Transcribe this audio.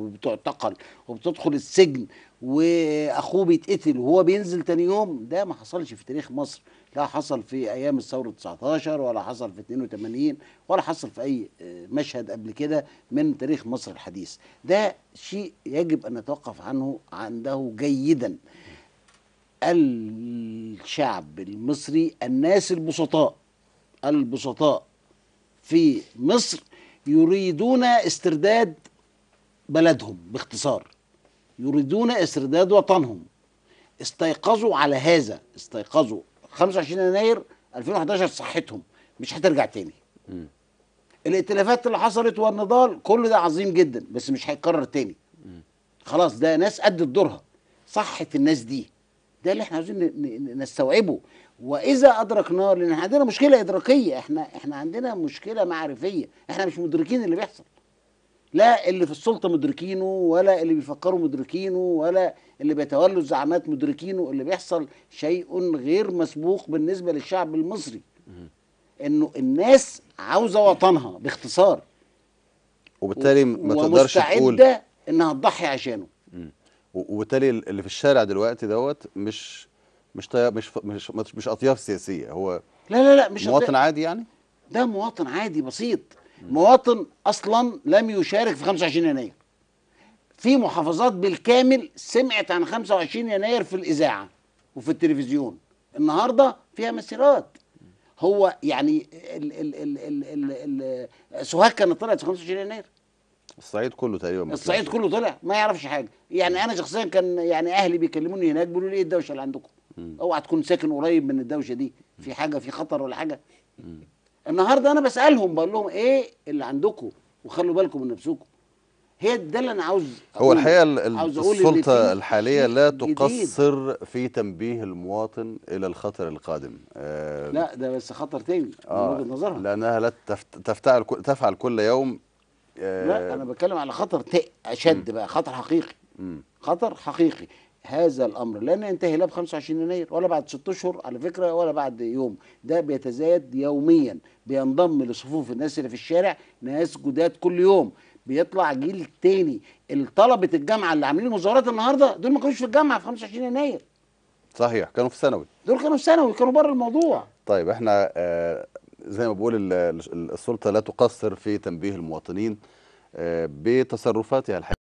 وبتعتقل وبتدخل السجن واخوه بيتقتل وهو بينزل تاني يوم ده ما حصلش في تاريخ مصر لا حصل في ايام الثوره 19 ولا حصل في 82 ولا حصل في اي آه، مشهد قبل كده من تاريخ مصر الحديث ده شيء يجب ان نتوقف عنه عنده جيدا الشعب المصري الناس البسطاء البسطاء في مصر يريدون استرداد بلدهم باختصار يريدون استرداد وطنهم استيقظوا على هذا استيقظوا 25 يناير 2011 صحتهم مش هترجع تاني م. الائتلافات اللي حصلت والنضال كل ده عظيم جدا بس مش هيتكرر تاني م. خلاص ده ناس أدت دورها صحت الناس دي ده اللي احنا عايزين نستوعبه واذا ادركناه لان احنا عندنا مشكله ادراكيه احنا احنا عندنا مشكله معرفيه احنا مش مدركين اللي بيحصل لا اللي في السلطه مدركينه ولا اللي بيفكروا مدركينه ولا اللي بيتولوا الزعامات مدركينه اللي بيحصل شيء غير مسبوق بالنسبه للشعب المصري انه الناس عاوزه وطنها باختصار وبالتالي ما تقدرش تقول انها تضحي عشانه وبالتالي اللي في الشارع دلوقتي دوت مش مش طيب مش مش مش, مش اطياف سياسيه هو لا لا لا مش مواطن عادي يعني ده مواطن عادي بسيط مواطن أصلا لم يشارك في 25 يناير في محافظات بالكامل سمعت عن 25 يناير في الإذاعة وفي التلفزيون النهاردة فيها مسيرات هو يعني ال ال ال ال ال ال سوهاج كانت طلعت في 25 يناير الصعيد كله تقريبا الصعيد كله طلع ما يعرفش حاجه يعني انا شخصيا كان يعني اهلي بيكلموني هناك بيقولوا لي ايه الدوشه اللي عندكم اوعى تكون ساكن قريب من الدوشه دي في حاجه في خطر ولا حاجه النهارده انا بسالهم بقول لهم ايه اللي عندكم وخلوا بالكم من نفسكم هي ده اللي انا عاوز أقول هو الحقيقه عاوز أقول السلطه الحاليه لا تقصر في تنبيه المواطن الى الخطر القادم آه لا ده بس خطر تاني آه من وجهه نظرها لانها لا تفتعل تفعل كل يوم آه لا انا بتكلم على خطر اشد بقى خطر حقيقي خطر حقيقي هذا الامر لن ينتهي لا ب 25 يناير ولا بعد ست اشهر على فكره ولا بعد يوم ده بيتزايد يوميا بينضم لصفوف الناس اللي في الشارع ناس جداد كل يوم بيطلع جيل تاني طلبه الجامعه اللي عاملين مظاهرات النهارده دول ما كانوش في الجامعه في 25 يناير صحيح كانوا في ثانوي دول كانوا في ثانوي كانوا بره الموضوع طيب احنا آه، زي ما بقول السلطه لا تقصر في تنبيه المواطنين آه، بتصرفاتها الحقيقية